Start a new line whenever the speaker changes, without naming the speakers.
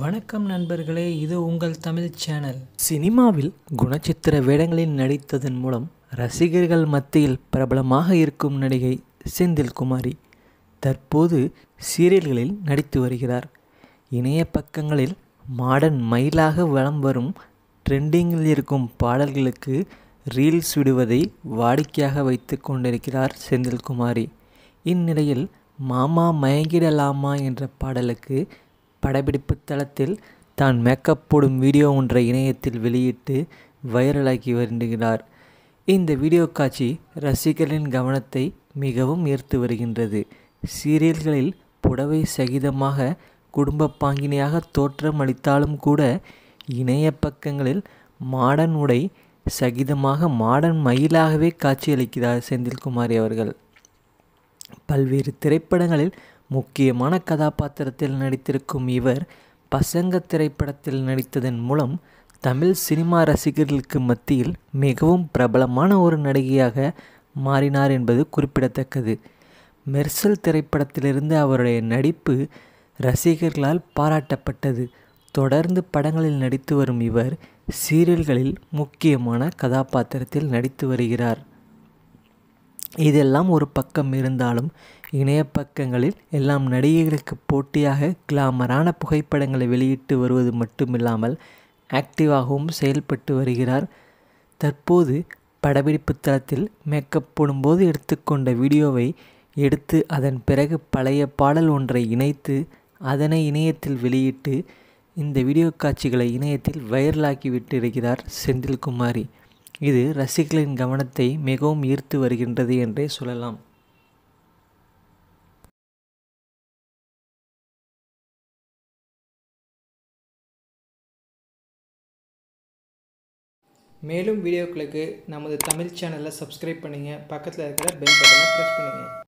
வணக்கம் நண்பர்களே இது உங்கள் தமிழ் சேனல் சினிமாவில் குணச்சித்திர வேடங்களில் நடித்ததன் மூலம் ரசிகர்கள் மத்தியில் பிரபலமாக இருக்கும் நடிகை செந்தில் குமாரி தற்போது சீரியல்களில் நடித்து வருகிறார் இணைய பக்கங்களில் மாடர்ன் மயிலாக வலம் வரும் ட்ரெண்டிங்கில் இருக்கும் பாடல்களுக்கு ரீல்ஸ் விடுவதை வாடிக்கையாக வைத்து கொண்டிருக்கிறார் செந்தில்குமாரி இந்நிலையில் மாமா மயங்கிடலாமா என்ற பாடலுக்கு படப்பிடிப்பு தளத்தில் தான் மேக்கப் போடும் வீடியோ ஒன்றை இணையத்தில் வெளியிட்டு வைரலாக்கி வருகிறார் இந்த வீடியோ காட்சி ரசிகர்களின் கவனத்தை மிகவும் ஈர்த்து வருகின்றது சீரியல்களில் புடவை சகிதமாக குடும்ப பாங்கினியாக தோற்றம் அளித்தாலும் கூட இணைய பக்கங்களில் மாடன் உடை சகிதமாக மாடன் மயிலாகவே காட்சியளிக்கிறார் செந்தில்குமாரி அவர்கள் பல்வேறு திரைப்படங்களில் முக்கியமான கதாபாத்திரத்தில் நடித்திருக்கும் இவர் பசங்க திரைப்படத்தில் நடித்ததன் மூலம் தமிழ் சினிமா ரசிகர்களுக்கு மத்தியில் மிகவும் பிரபலமான ஒரு நடிகையாக மாறினார் என்பது குறிப்பிடத்தக்கது மெர்சல் திரைப்படத்திலிருந்து அவருடைய நடிப்பு ரசிகர்களால் பாராட்டப்பட்டது தொடர்ந்து படங்களில் நடித்து வரும் இவர் சீரியல்களில் முக்கியமான கதாபாத்திரத்தில் நடித்து வருகிறார் இதெல்லாம் ஒரு பக்கம் இருந்தாலும் இணைய பக்கங்களில் எல்லாம் நடிகைகளுக்கு போட்டியாக கிளாமரான புகைப்படங்களை வெளியிட்டு வருவது மட்டுமில்லாமல் ஆக்டிவாகவும் செயல்பட்டு வருகிறார் தற்போது படப்பிடிப்பு தளத்தில் மேக்கப் போடும்போது எடுத்துக்கொண்ட வீடியோவை எடுத்து அதன் பிறகு பழைய பாடல் ஒன்றை இணைத்து அதனை இணையத்தில் வெளியிட்டு இந்த வீடியோ காட்சிகளை இணையத்தில் வைரலாக்கி விட்டிருக்கிறார் செந்தில்குமாரி இது ரசிகர்களின் கவனத்தை மிகவும் ஈர்த்து வருகின்றது என்றே சொல்லலாம் மேலும் வீடியோக்களுக்கு நமது தமிழ் சேனலை சப்ஸ்கிரைப் பண்ணுங்கள் பக்கத்தில் இருக்கிற பெல் பட்டனை ப்ரெஸ் பண்ணுங்கள்